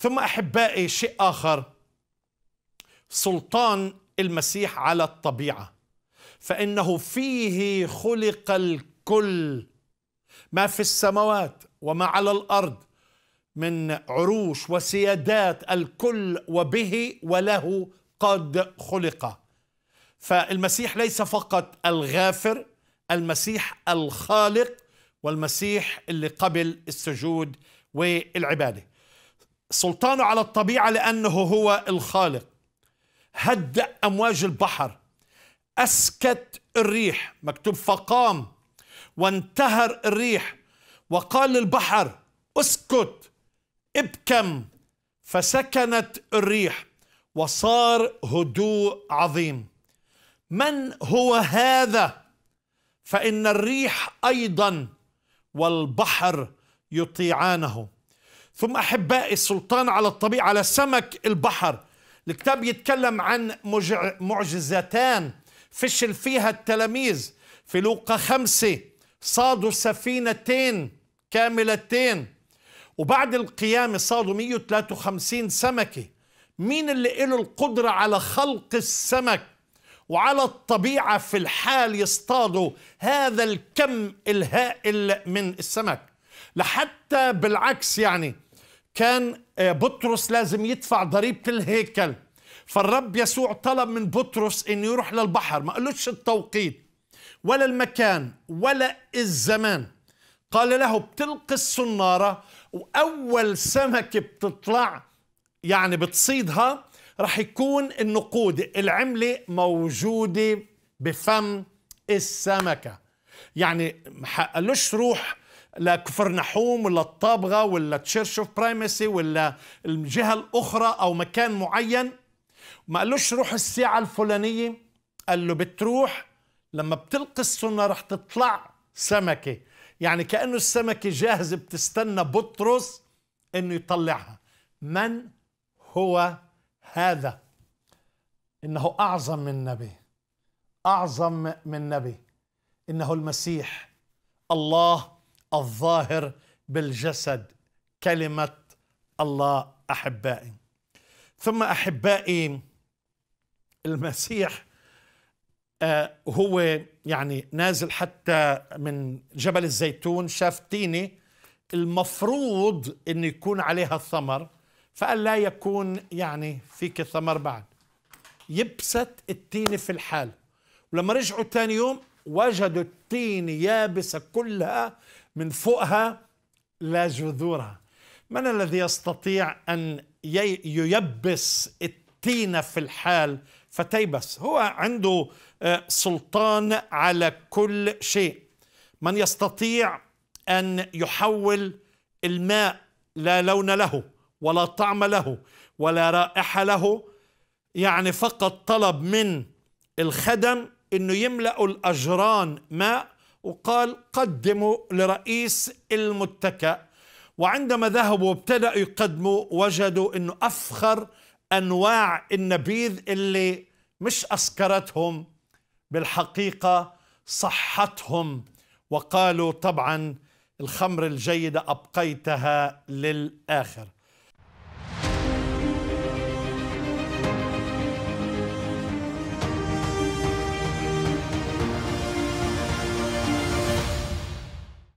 ثم احبائي شيء اخر سلطان المسيح على الطبيعه فانه فيه خلق الكل ما في السماوات وما على الارض من عروش وسيادات الكل وبه وله قد خلق فالمسيح ليس فقط الغافر المسيح الخالق والمسيح اللي قبل السجود والعباده سلطانه على الطبيعة لأنه هو الخالق هدأ أمواج البحر أسكت الريح مكتوب فقام وانتهر الريح وقال للبحر اسكت ابكم فسكنت الريح وصار هدوء عظيم من هو هذا فإن الريح أيضا والبحر يطيعانه ثم أحبائي السلطان على الطبيعة على سمك البحر الكتاب يتكلم عن معجزتان فشل فيها التلاميذ في لوقا خمسة صادوا سفينتين كاملتين وبعد القيامة صادوا 153 سمكة مين اللي له القدرة على خلق السمك وعلى الطبيعة في الحال يصطادوا هذا الكم الهائل من السمك لحتى بالعكس يعني كان آه، بطرس لازم يدفع ضريبة الهيكل فالرب يسوع طلب من بطرس انه يروح للبحر ما قالوش التوقيت ولا المكان ولا الزمان قال له بتلقي الصنارة وأول سمكة بتطلع يعني بتصيدها رح يكون النقود العملة موجودة بفم السمكة يعني ما قالوش روح لكفر نحوم ولا الطابغة ولا تشيرش اوف برايمسي ولا الجهة الأخرى أو مكان معين ما قالوش روح الساعة الفلانية قال له بتروح لما بتلقي السنة رح تطلع سمكة يعني كأنه السمكة جاهزة بتستنى بطرس أنه يطلعها من هو هذا إنه أعظم من نبي أعظم من نبي إنه المسيح الله الظاهر بالجسد كلمه الله احبائي ثم احبائي المسيح آه، هو يعني نازل حتى من جبل الزيتون شاف تينه المفروض انه يكون عليها الثمر فقال لا يكون يعني فيك ثمر بعد يبست التينه في الحال ولما رجعوا تاني يوم وجدوا التين يابسة كلها من فوقها لا جذورها من الذي يستطيع أن ييبس التين في الحال فتيبس هو عنده آه، سلطان على كل شيء من يستطيع أن يحول الماء لا لون له ولا طعم له ولا رائحة له يعني فقط طلب من الخدم أنه يملأ الأجران ماء وقال قدموا لرئيس المتكأ وعندما ذهبوا وابتدأوا يقدموا وجدوا أنه أفخر أنواع النبيذ اللي مش أسكرتهم بالحقيقة صحتهم وقالوا طبعا الخمر الجيدة أبقيتها للآخر